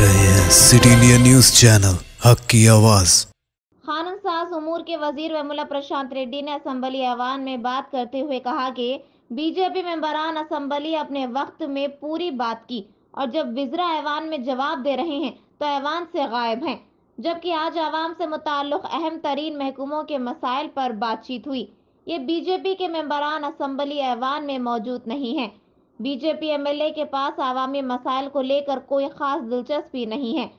रहे हैं city India news channel हक की आवाज खान सास उमूर के वजीर वेमुला प्रशांत रेड्डी ने असम्बली आह्वान में बात करते हुए कहा कि बीजेपी मेंबरान असम्बली अपने वक्त में पूरी बात की और जब विजरा ऐवान में जवाब दे रहे हैं तो ऐवान से गायब हैं जबकि आज आवाम से मुतल अहम तरीन महकुमों के मसाइल पर बातचीत हुई ये बीजेपी के मेंबरान असम्बली ऐवान में मौजूद नहीं हैं बीजेपी एमएलए के पास आवामी मसाइल को लेकर कोई खास दिलचस्पी नहीं है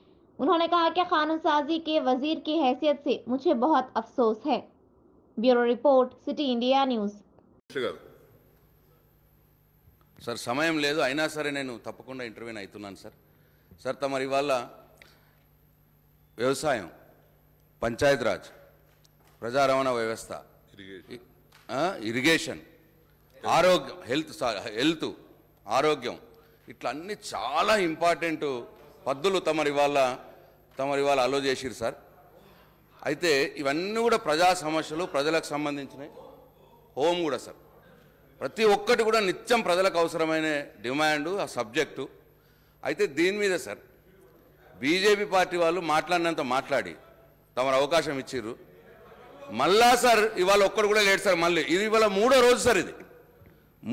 उन्होंने कहा कि कानून साजी के वजीर की हैसियत से मुझे बहुत अफसोस है bureau report city India news sir समय लेना सर సరే నేను తప్పకుండా सर सर तम इवा व्यवसाय पंचायतराज प्रजा रवाना व्यवस्था రవాణా आरोग्य हेल्थ हेल्थ ఆరోగ్యం ఇట్లా అన్ని చాలా ఇంపార్టెంట్ పద్దులు తమరి వాళ్ళ తమరి వాళ్ళ అలో చేసిరు సార్ అయితే ఇవన్నీ కూడా ప్రజా సమస్యలు ప్రజలకు సంబంధించినవి హోమ్ కూడా సార్ ప్రతి ఒక్కటి కూడా నిత్యం ప్రజలకు అవసరమైన డిమాండ్ ఆ సబ్జెక్టు అయితే దీని మీద సార్ బీజేపీ పార్టీ వాళ్ళు మాట్లాడినంత మాట్లాడి తమరు అవకాశం ఇచ్చిర్రు మళ్ళా సార్ ఇవాళ ఒక్కడు కూడా లేడు సార్ మళ్ళీ ఇది ఇవాళ మూడో రోజు సార్ ఇది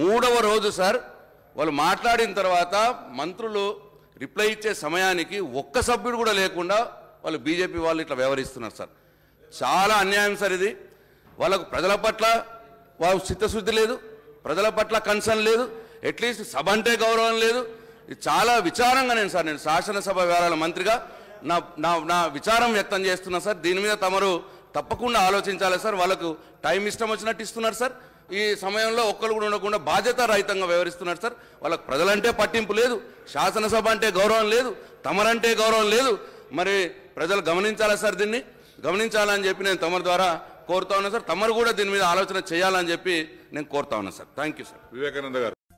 మూడవ రోజు సార్ వాళ్ళు మాట్లాడిన తర్వాత మంత్రులు రిప్లై ఇచ్చే సమయానికి ఒక్క సభ్యుడు కూడా లేకుండా వాళ్ళు బీజేపీ వాళ్ళు ఇట్లా వ్యవహరిస్తున్నారు సార్ చాలా అన్యాయం సార్ ఇది వాళ్ళకు ప్రజల పట్ల వాళ్ళు చిత్తశుద్ధి లేదు ప్రజల పట్ల కన్సర్న్ లేదు అట్లీస్ట్ సభ అంటే గౌరవం లేదు ఇది చాలా విచారంగా నేను సార్ నేను శాసనసభ వ్యవహారాల మంత్రిగా నా నా విచారం వ్యక్తం చేస్తున్నా సార్ దీని మీద తమరు తప్పకుండా ఆలోచించాలి సార్ వాళ్ళకు టైం ఇష్టం వచ్చినట్టు ఇస్తున్నారు సార్ ఈ సమయంలో ఒక్కరు కూడా ఉండకుండా బాధ్యత రహితంగా వ్యవహరిస్తున్నారు సార్ వాళ్ళకు ప్రజలంటే పట్టింపు లేదు శాసనసభ అంటే గౌరవం లేదు తమరంటే గౌరవం లేదు మరి ప్రజలు గమనించాలా సార్ దీన్ని గమనించాలని చెప్పి నేను తమరి ద్వారా కోరుతా ఉన్నా సార్ తమరు కూడా దీని మీద ఆలోచన చేయాలని చెప్పి నేను కోరుతా ఉన్నా సార్ థ్యాంక్ సార్ వివేకానంద గారు